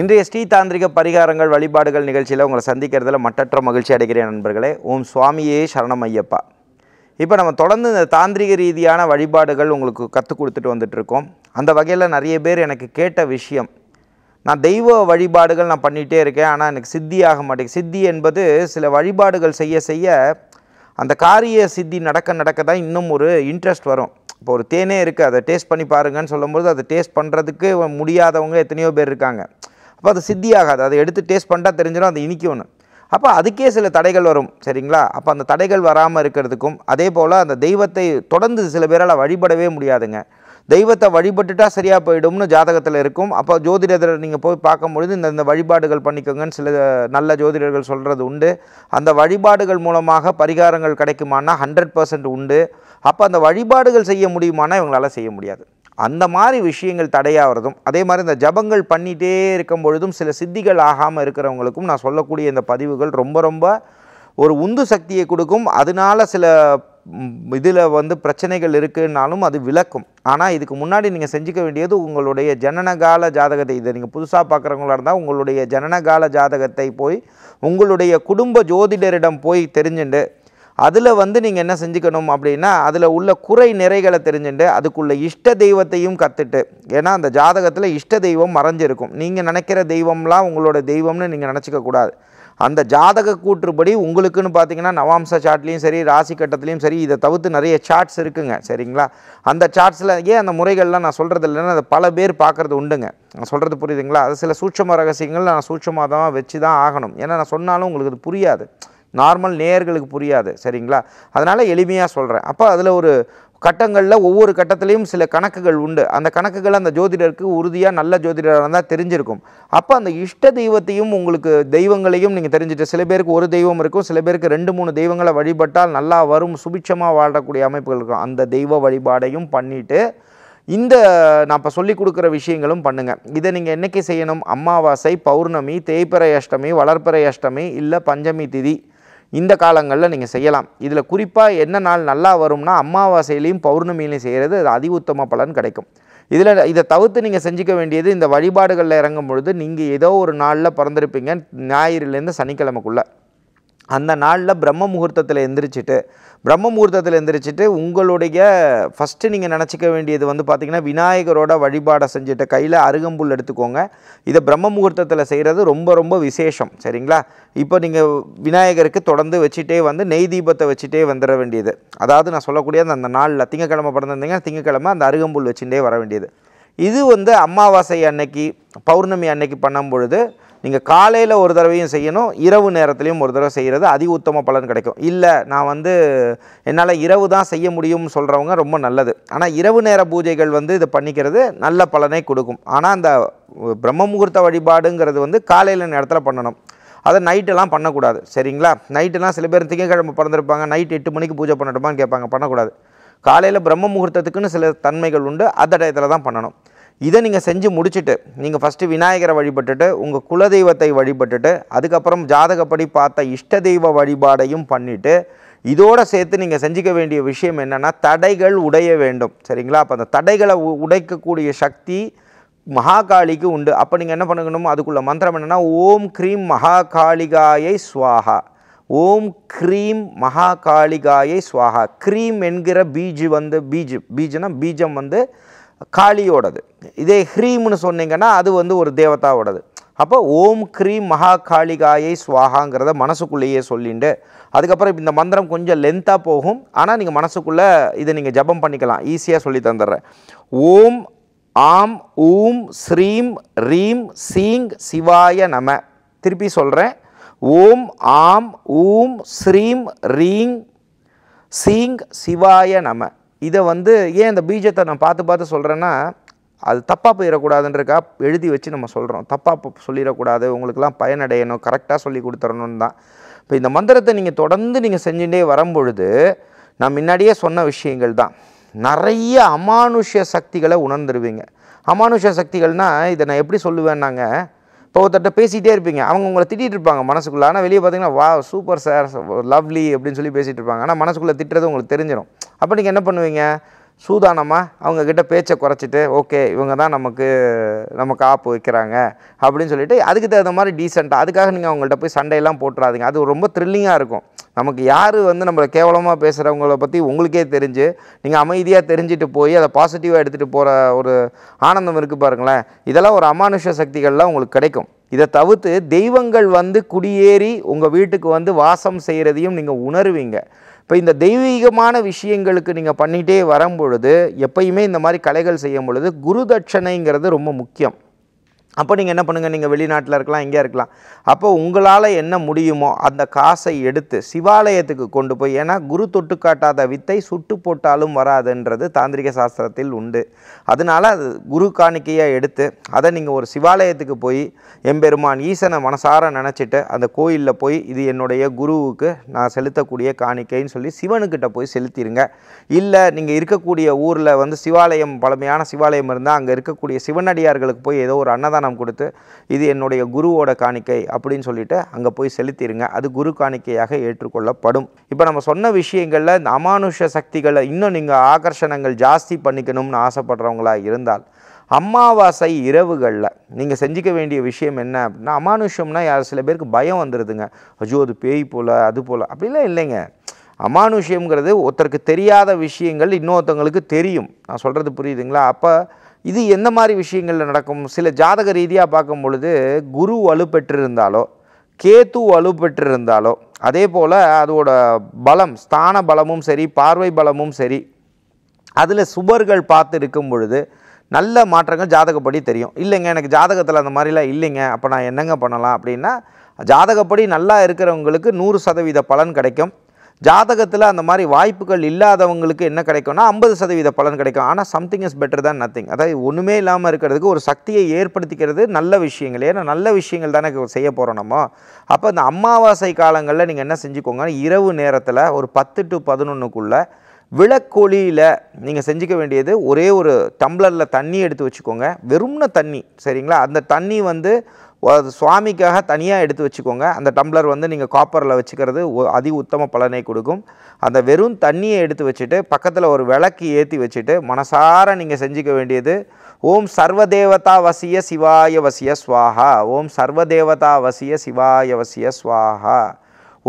இன்றைய ஸ்ரீ தாந்திரிக பரிகாரங்கள் வழிபாடுகள் நிகழ்ச்சியில் உங்களை சந்திக்கிறதுல மட்டற்ற மகிழ்ச்சி அடைகிறேன் நண்பர்களே ஓம் சுவாமியே சரணம் ஐயப்பா இப்போ நம்ம தொடர்ந்து இந்த தாந்திரிக ரீதியான வழிபாடுகள் உங்களுக்கு கற்றுக் கொடுத்துட்டு வந்துட்டுருக்கோம் அந்த வகையில் நிறைய பேர் எனக்கு கேட்ட விஷயம் நான் தெய்வ வழிபாடுகள் நான் பண்ணிகிட்டே இருக்கேன் ஆனால் எனக்கு சித்தி ஆக மாட்டேங்குது சித்தி என்பது சில வழிபாடுகள் செய்ய செய்ய அந்த காரிய சித்தி நடக்க நடக்க தான் இன்னும் ஒரு இன்ட்ரெஸ்ட் வரும் இப்போ ஒரு தேனே இருக்குது அதை டேஸ்ட் பண்ணி பாருங்கன்னு சொல்லும்போது அதை டேஸ்ட் பண்ணுறதுக்கு முடியாதவங்க எத்தனையோ பேர் இருக்காங்க அப்போ அது சித்தியாகாது அதை எடுத்து டேஸ்ட் பண்ணிட்டா தெரிஞ்சிடும் அது இனிக்கும்னு அப்போ அதுக்கே சில தடைகள் வரும் சரிங்களா அப்போ அந்த தடைகள் வராமல் இருக்கிறதுக்கும் அதே போல் அந்த தெய்வத்தை தொடர்ந்து சில பேரால் வழிபடவே முடியாதுங்க தெய்வத்தை வழிபட்டுட்டா சரியாக போயிடும்னு ஜாதகத்தில் இருக்கும் அப்போ ஜோதிடர் நீங்கள் போய் பார்க்கும்பொழுது இந்த இந்த வழிபாடுகள் பண்ணிக்கோங்கன்னு சில நல்ல ஜோதிடர்கள் சொல்கிறது உண்டு அந்த வழிபாடுகள் மூலமாக பரிகாரங்கள் கிடைக்குமானா ஹண்ட்ரட் பர்சன்ட் உண்டு அப்போ அந்த வழிபாடுகள் செய்ய முடியுமானா இவங்களால் செய்ய முடியாது அந்த மாதிரி விஷயங்கள் தடையாகிறதும் அதே மாதிரி இந்த ஜபங்கள் பண்ணிகிட்டே இருக்கும் பொழுதும் சில சித்திகள் ஆகாமல் இருக்கிறவங்களுக்கும் நான் சொல்லக்கூடிய இந்த பதிவுகள் ரொம்ப ரொம்ப ஒரு உந்து சக்தியை கொடுக்கும் அதனால் சில இதில் வந்து பிரச்சனைகள் இருக்குன்னாலும் அது விளக்கும் ஆனால் இதுக்கு முன்னாடி நீங்கள் செஞ்சுக்க வேண்டியது உங்களுடைய ஜனனகால ஜாதகத்தை இதை நீங்கள் புதுசாக பார்க்குறவங்களா இருந்தால் உங்களுடைய ஜனனகால ஜாதகத்தை போய் உங்களுடைய குடும்ப ஜோதிடரிடம் போய் தெரிஞ்சுட்டு அதில் வந்து நீங்கள் என்ன செஞ்சுக்கணும் அப்படின்னா அதில் உள்ள குறை நிறைகளை தெரிஞ்சுட்டு அதுக்குள்ள இஷ்ட தெய்வத்தையும் கற்றுட்டு ஏன்னா அந்த ஜாதகத்தில் இஷ்ட தெய்வம் மறைஞ்சிருக்கும் நீங்கள் நினைக்கிற தெய்வம்லாம் உங்களோட தெய்வம்னு நீங்கள் நினச்சிக்கக்கூடாது அந்த ஜாதக கூற்றுப்படி உங்களுக்குன்னு பார்த்தீங்கன்னா நவாம்ச சாட்லேயும் சரி ராசி கட்டத்துலேயும் சரி இதை தவிர்த்து நிறைய சார்ட்ஸ் இருக்குங்க சரிங்களா அந்த சார்ட்ஸில் ஏன் அந்த முறைகள்லாம் நான் சொல்கிறது இல்லைன்னா அதை பல பேர் பார்க்குறது உண்டுங்க நான் சொல்கிறது புரியுதுங்களா அது சில சூட்சம ரகசியங்கள் நான் சூட்சமாக தான் வச்சு தான் ஆகணும் ஏன்னா நான் சொன்னாலும் உங்களுக்கு அது புரியாது நார்மல் நேயர்களுக்கு புரியாது சரிங்களா அதனால் எளிமையாக சொல்கிறேன் அப்போ அதில் ஒரு கட்டங்களில் ஒவ்வொரு கட்டத்திலையும் சில கணக்குகள் உண்டு அந்த கணக்குகள் அந்த ஜோதிடருக்கு உறுதியாக நல்ல ஜோதிடராக இருந்தால் தெரிஞ்சிருக்கும் அப்போ அந்த இஷ்ட தெய்வத்தையும் உங்களுக்கு தெய்வங்களையும் நீங்கள் தெரிஞ்சுட்டு சில பேருக்கு ஒரு தெய்வம் இருக்கும் சில பேருக்கு ரெண்டு மூணு தெய்வங்களை வழிபட்டால் நல்லா வரும் சுபிட்சமாக வாழக்கூடிய அமைப்புகள் இருக்கும் அந்த தெய்வ வழிபாடையும் பண்ணிவிட்டு இந்த நான் இப்போ சொல்லிக் கொடுக்குற விஷயங்களும் பண்ணுங்கள் இதை நீங்கள் என்றைக்கு செய்யணும் அமாவாசை பௌர்ணமி தேய்பிறை அஷ்டமி வளர்ப்பிறை அஷ்டமி இல்லை பஞ்சமி திதி இந்த காலங்களில் நீங்கள் செய்யலாம் இதில் குறிப்பாக என்ன நாள் நல்லா வரும்னா அமாவாசையிலையும் பௌர்ணமியிலையும் செய்கிறது அது அதி உத்தம பலன் கிடைக்கும் இதில் இதை தவிர்த்து நீங்கள் செஞ்சுக்க வேண்டியது இந்த வழிபாடுகளில் இறங்கும் பொழுது நீங்கள் ஏதோ ஒரு நாளில் பிறந்திருப்பீங்க ஞாயிறுலேருந்து சனிக்கிழமைக்குள்ளே அந்த நாளில் பிரம்ம முகூர்த்தத்தில் எந்திரிச்சிட்டு பிரம்ம முகூர்த்தத்தில் எந்திரிச்சிட்டு உங்களுடைய ஃபஸ்ட்டு நீங்கள் நினச்சிக்க வேண்டியது வந்து பார்த்திங்கன்னா விநாயகரோட வழிபாடை செஞ்சுட்டு கையில் அருகம்புல் எடுத்துக்கோங்க இதை பிரம்ம முகூர்த்தத்தில் செய்கிறது ரொம்ப ரொம்ப விசேஷம் சரிங்களா இப்போ நீங்கள் விநாயகருக்கு தொடர்ந்து வச்சுட்டே வந்து நெய் தீபத்தை வச்சுட்டே வந்துட வேண்டியது அதாவது நான் சொல்லக்கூடிய அந்த நாளில் திங்கக்கிழமை பிறந்திருந்தீங்கன்னா திங்கக்கிழமை அந்த அருகம்புல் வச்சுட்டே வர வேண்டியது இது வந்து அமாவாசை அன்னைக்கு பௌர்ணமி அன்னைக்கு பண்ணும் பொழுது நீங்கள் காலையில் ஒரு தடவையும் செய்யணும் இரவு நேரத்துலையும் ஒரு தடவை செய்கிறது அதி உத்தம பலன் கிடைக்கும் இல்லை நான் வந்து என்னால் இரவு தான் செய்ய முடியும்னு சொல்கிறவங்க ரொம்ப நல்லது ஆனால் இரவு நேர பூஜைகள் வந்து இதை பண்ணிக்கிறது நல்ல பலனை கொடுக்கும் ஆனால் அந்த பிரம்ம முகூர்த்த வழிபாடுங்கிறது வந்து காலையில் நேரத்தில் பண்ணணும் அதை நைட்டெல்லாம் பண்ணக்கூடாது சரிங்களா நைட்டெல்லாம் சில பேர் திங்கக்கிழமை பிறந்திருப்பாங்க நைட் எட்டு மணிக்கு பூஜை பண்ணட்டுமான்னு கேட்பாங்க பண்ணக்கூடாது காலையில் பிரம்ம முகூர்த்தத்துக்குன்னு சில தன்மைகள் உண்டு அந்த டயத்தில் தான் பண்ணணும் இதை நீங்கள் செஞ்சு முடிச்சுட்டு நீங்கள் ஃபஸ்ட்டு விநாயகரை வழிபட்டுட்டு உங்கள் குலதெய்வத்தை வழிபட்டுட்டு அதுக்கப்புறம் ஜாதகப்படி பார்த்த இஷ்ட தெய்வ வழிபாடையும் பண்ணிவிட்டு இதோடு சேர்த்து நீங்கள் செஞ்சிக்க வேண்டிய விஷயம் என்னென்னா தடைகள் உடைய வேண்டும் சரிங்களா அப்போ அந்த தடைகளை உடைக்கக்கூடிய சக்தி மகாகாளிக்கு உண்டு அப்போ நீங்கள் என்ன பண்ணணும் அதுக்குள்ள மந்திரம் என்னென்னா ஓம் க்ரீம் மகாகாளிகாயை ஸ்வாகா ஓம் க்ரீம் மகாகாளிகாயை ஸ்வாகா க்ரீம் என்கிற பீஜ் வந்து பீஜ் பீஜுனா பீஜம் வந்து காளியோடது இதே ஹ்ரீம்னு சொன்னீங்கன்னா அது வந்து ஒரு தேவதாவோடது அப்போ ஓம் க்ரீம் மகா காளிகாயை சுவாகாங்கிறத மனசுக்குள்ளேயே சொல்லிண்டு அதுக்கப்புறம் இந்த மந்திரம் கொஞ்சம் லென்த்தாக போகும் ஆனால் நீங்கள் மனசுக்குள்ளே இதை நீங்கள் ஜபம் பண்ணிக்கலாம் ஈஸியாக சொல்லி தந்துடுறேன் ஓம் ஆம் ஊம் ஸ்ரீம் ரீம் சீங் சிவாய நம திருப்பி சொல்கிறேன் ஓம் ஆம் ஊம் ஸ்ரீம் ரீங் சீங் சிவாய நம இதை வந்து ஏன் இந்த பீஜத்தை நான் பார்த்து பார்த்து சொல்கிறேன்னா அது தப்பாக போயிடக்கூடாதுன்றக்கா எழுதி வச்சு நம்ம சொல்கிறோம் தப்பாக சொல்லிடக்கூடாது உங்களுக்கெல்லாம் பயனடையணும் கரெக்டாக சொல்லி கொடுத்துடணும் தான் இப்போ இந்த மந்திரத்தை நீங்கள் தொடர்ந்து நீங்கள் செஞ்சுட்டே வரும்பொழுது நான் முன்னாடியே சொன்ன விஷயங்கள் தான் நிறைய அமானுஷ்ய சக்திகளை உணர்ந்துருவீங்க அமானுஷ்ய சக்திகள்னால் இதை நான் எப்படி சொல்லுவேன்னாங்க இப்போ ஒருத்தட்ட பேசிகிட்டே இருப்பீங்க அவங்க உங்களை திட்டிகிட்டு இருப்பாங்க மனசுக்குள்ளே ஆனால் வெளியே பார்த்தீங்கன்னா வா சூப்பர் சார் லவ்லி அப்படின்னு சொல்லி பேசிகிட்டு இருப்பாங்க ஆனால் மனசுக்குள்ளே திட்டுறது உங்களுக்கு தெரிஞ்சிடும் அப்போ நீங்கள் என்ன பண்ணுவீங்க சூதானமாக அவங்கக்கிட்ட பேச்சை குறைச்சிட்டு ஓகே இவங்க தான் நமக்கு நமக்கு ஆப்பு வைக்கிறாங்க அப்படின்னு சொல்லிட்டு அதுக்கு தகுந்த மாதிரி டீசெண்டாக அதுக்காக நீங்கள் அவங்கள்ட்ட போய் சண்டையெல்லாம் போட்டுறாதீங்க அது ரொம்ப த்ரில்லிங்காக இருக்கும் நமக்கு யார் வந்து நம்மளை கேவலமாக பேசுகிறவங்கள பற்றி உங்களுக்கே தெரிஞ்சு நீங்கள் அமைதியாக தெரிஞ்சுட்டு போய் அதை பாசிட்டிவாக எடுத்துகிட்டு போகிற ஒரு ஆனந்தம் இருக்குது பாருங்களேன் இதெல்லாம் ஒரு அமானுஷ சக்திகள்லாம் உங்களுக்கு கிடைக்கும் இதை தவிர்த்து தெய்வங்கள் வந்து குடியேறி உங்கள் வீட்டுக்கு வந்து வாசம் செய்கிறதையும் நீங்கள் உணர்வீங்க இப்போ இந்த தெய்வீகமான விஷயங்களுக்கு நீங்கள் பண்ணிகிட்டே வரும்பொழுது எப்பயுமே இந்த மாதிரி கலைகள் செய்யும் பொழுது குரு தட்சணைங்கிறது ரொம்ப முக்கியம் அப்போ நீங்கள் என்ன பண்ணுங்கள் நீங்கள் வெளிநாட்டில் இருக்கலாம் எங்கேயா இருக்கலாம் அப்போ உங்களால் என்ன முடியுமோ அந்த காசை எடுத்து சிவாலயத்துக்கு கொண்டு போய் ஏன்னா குரு தொட்டு காட்டாத வித்தை சுட்டு போட்டாலும் வராதுன்றது தாந்திரிக சாஸ்திரத்தில் உண்டு அதனால் அது குரு காணிக்கையாக எடுத்து அதை நீங்கள் ஒரு சிவாலயத்துக்கு போய் எம்பெருமான் ஈசனை மனசார நினச்சிட்டு அந்த கோயிலில் போய் இது என்னுடைய குருவுக்கு நான் செலுத்தக்கூடிய காணிக்கைன்னு சொல்லி சிவனுக்கிட்ட போய் செலுத்திடுங்க இல்லை நீங்கள் இருக்கக்கூடிய ஊரில் வந்து சிவாலயம் பழமையான சிவாலயம் இருந்தால் அங்கே இருக்கக்கூடிய சிவனடியார்களுக்கு போய் ஏதோ ஒரு அன்னதான அன்னதானம் கொடுத்து இது என்னுடைய குருவோட காணிக்கை அப்படின்னு சொல்லிட்டு அங்கே போய் செலுத்திடுங்க அது குரு காணிக்கையாக ஏற்றுக்கொள்ளப்படும் இப்போ நம்ம சொன்ன விஷயங்களில் இந்த அமானுஷ சக்திகளை இன்னும் நீங்கள் ஆகர்ஷணங்கள் ஜாஸ்தி பண்ணிக்கணும்னு ஆசைப்படுறவங்களா இருந்தால் அமாவாசை இரவுகளில் நீங்கள் செஞ்சிக்க வேண்டிய விஷயம் என்ன அப்படின்னா அமானுஷம்னா யார் சில பேருக்கு பயம் வந்துடுதுங்க ஐயோ அது பேய் போல் அது போல் அப்படிலாம் இல்லைங்க அமானுஷ்யங்கிறது ஒருத்தருக்கு தெரியாத விஷயங்கள் இன்னொருத்தவங்களுக்கு தெரியும் நான் சொல்கிறது புரியுதுங்களா அப்போ இது எந்த மாதிரி விஷயங்களில் நடக்கும் சில ஜாதக ரீதியாக பார்க்கும் பொழுது குரு வலு கேத்து வலு அதே போல் அதோட பலம் ஸ்தான பலமும் சரி பார்வை பலமும் சரி அதில் சுபர்கள் பார்த்து இருக்கும் பொழுது நல்ல மாற்றங்கள் ஜாதகப்படி தெரியும் இல்லைங்க எனக்கு ஜாதகத்தில் அந்த மாதிரிலாம் இல்லைங்க அப்போ நான் என்னங்க பண்ணலாம் அப்படின்னா ஜாதகப்படி நல்லா இருக்கிறவங்களுக்கு நூறு சதவீத பலன் கிடைக்கும் ஜாதகத்தில் அந்த மாதிரி வாய்ப்புகள் இல்லாதவங்களுக்கு என்ன கிடைக்கும்னா ஐம்பது சதவீத பலன் கிடைக்கும் ஆனால் சம்திங் இஸ் பெட்டர் தான் நத்திங் அதாவது ஒன்றுமே இல்லாமல் இருக்கிறதுக்கு ஒரு சக்தியை ஏற்படுத்திக்கிறது நல்ல விஷயங்கள் ஏன்னா நல்ல விஷயங்கள் தானே செய்ய போகிறோம் நம்ம அப்போ இந்த அமாவாசை காலங்களில் நீங்கள் என்ன செஞ்சுக்கோங்க இரவு நேரத்தில் ஒரு பத்து டு பதினொன்றுக்குள்ளே விளக்கொலியில் நீங்கள் செஞ்சுக்க வேண்டியது ஒரே ஒரு டம்ளரில் தண்ணி எடுத்து வச்சுக்கோங்க வெறும்ன தண்ணி சரிங்களா அந்த தண்ணி வந்து அது சுவாமிக்காக தனியாக எடுத்து வச்சுக்கோங்க அந்த டம்ளர் வந்து நீங்கள் காப்பரில் வச்சுக்கிறது அதி உத்தம பலனை கொடுக்கும் அந்த வெறும் தண்ணியை எடுத்து வச்சுட்டு பக்கத்தில் ஒரு விளக்கு ஏற்றி வச்சுட்டு மனசார நீங்கள் செஞ்சுக்க வேண்டியது ஓம் சர்வதேவதா வசிய சிவாய வசிய ஸ்வாஹா ஓம் சர்வதேவதா வசிய சிவாய வசிய ஸ்வாஹா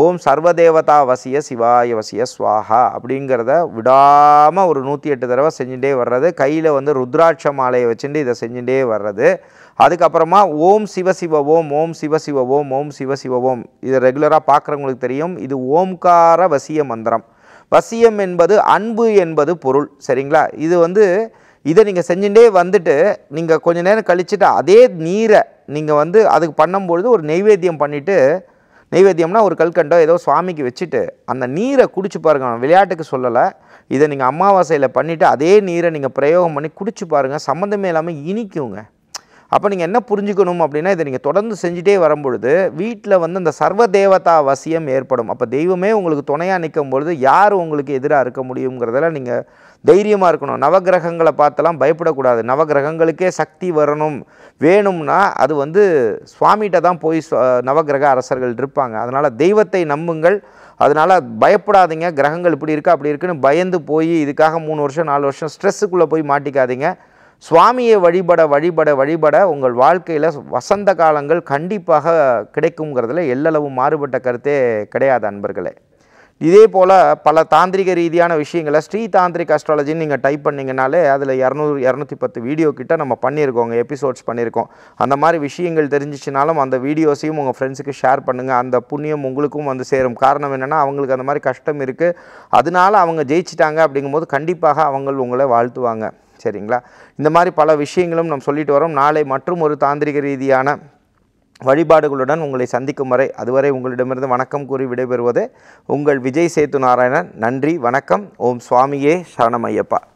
ஓம் சர்வதேவதா வசிய சிவாய வசிய சுவாஹா அப்படிங்கிறத விடாமல் ஒரு நூற்றி எட்டு தடவை செஞ்சுட்டே வர்றது கையில் வந்து ருத்ராட்ச மாலையை வச்சுட்டு இதை செஞ்சுட்டே வர்றது அதுக்கப்புறமா ஓம் சிவசிவ ஓம் ஓம் சிவசிவ ஓம் ஓம் சிவசிவ ஓம் இதை ரெகுலராக பார்க்குறவங்களுக்கு தெரியும் இது ஓம்கார வசிய மந்திரம் வசியம் என்பது அன்பு என்பது பொருள் சரிங்களா இது வந்து இதை நீங்கள் செஞ்சுட்டே வந்துட்டு நீங்கள் கொஞ்ச நேரம் கழிச்சுட்டு அதே நீரை நீங்கள் வந்து அதுக்கு பண்ணும்பொழுது ஒரு நெய்வேத்தியம் பண்ணிவிட்டு நைவேத்தியம்னா ஒரு கல்கண்டோ ஏதோ சுவாமிக்கு வச்சுட்டு அந்த நீரை குடிச்சு பாருங்க விளையாட்டுக்கு சொல்லலை இதை நீங்கள் அமாவாசையில் பண்ணிவிட்டு அதே நீரை நீங்கள் பிரயோகம் பண்ணி குடிச்சு பாருங்கள் சம்மந்தமே இல்லாமல் இனிக்குங்க அப்போ நீங்கள் என்ன புரிஞ்சுக்கணும் அப்படின்னா இதை நீங்கள் தொடர்ந்து செஞ்சுட்டே வரும்பொழுது வீட்டில் வந்து அந்த சர்வ தேவதா வசியம் ஏற்படும் அப்போ தெய்வமே உங்களுக்கு துணையாக நிற்கும் பொழுது யார் உங்களுக்கு எதிராக இருக்க முடியுங்கிறதெல்லாம் நீங்கள் தைரியமாக இருக்கணும் நவகிரகங்களை பார்த்தெல்லாம் பயப்படக்கூடாது நவகிரகங்களுக்கே சக்தி வரணும் வேணும்னா அது வந்து சுவாமிகிட்ட தான் போய் நவகிரக அரசர்கள் இருப்பாங்க அதனால் தெய்வத்தை நம்புங்கள் அதனால் பயப்படாதீங்க கிரகங்கள் இப்படி இருக்கா அப்படி இருக்குன்னு பயந்து போய் இதுக்காக மூணு வருஷம் நாலு வருஷம் ஸ்ட்ரெஸ்ஸுக்குள்ளே போய் மாட்டிக்காதீங்க சுவாமியை வழிபட வழிபட வழிபட உங்கள் வாழ்க்கையில் வசந்த காலங்கள் கண்டிப்பாக கிடைக்குங்கிறதுல எல்லளவு மாறுபட்ட கருத்தே கிடையாது அன்பர்களே இதே போல் பல தாந்திரிக ரீதியான விஷயங்களை ஸ்ரீ தாந்திரிக் அஸ்ட்ராலஜின்னு நீங்கள் டைப் பண்ணிங்கனாலே அதில் இரநூறு இரநூத்தி பத்து வீடியோ கிட்ட நம்ம பண்ணியிருக்கோங்க எபிசோட்ஸ் பண்ணியிருக்கோம் அந்த மாதிரி விஷயங்கள் தெரிஞ்சிச்சுனாலும் அந்த வீடியோஸையும் உங்கள் ஃப்ரெண்ட்ஸுக்கு ஷேர் பண்ணுங்கள் அந்த புண்ணியம் உங்களுக்கும் வந்து சேரும் காரணம் என்னென்னா அவங்களுக்கு அந்த மாதிரி கஷ்டம் இருக்குது அதனால அவங்க ஜெயிச்சிட்டாங்க அப்படிங்கும்போது கண்டிப்பாக அவங்க உங்களை வாழ்த்துவாங்க சரிங்களா இந்த மாதிரி பல விஷயங்களும் நம்ம சொல்லிட்டு வரோம் நாளை மற்றும் ஒரு தாந்திரிக ரீதியான வழிபாடுகளுடன் உங்களை சந்திக்கும் வரை அதுவரை உங்களிடமிருந்து வணக்கம் கூறி விடைபெறுவது உங்கள் விஜய் சேத்து நாராயணன் நன்றி வணக்கம் ஓம் சுவாமியே ஐயப்பா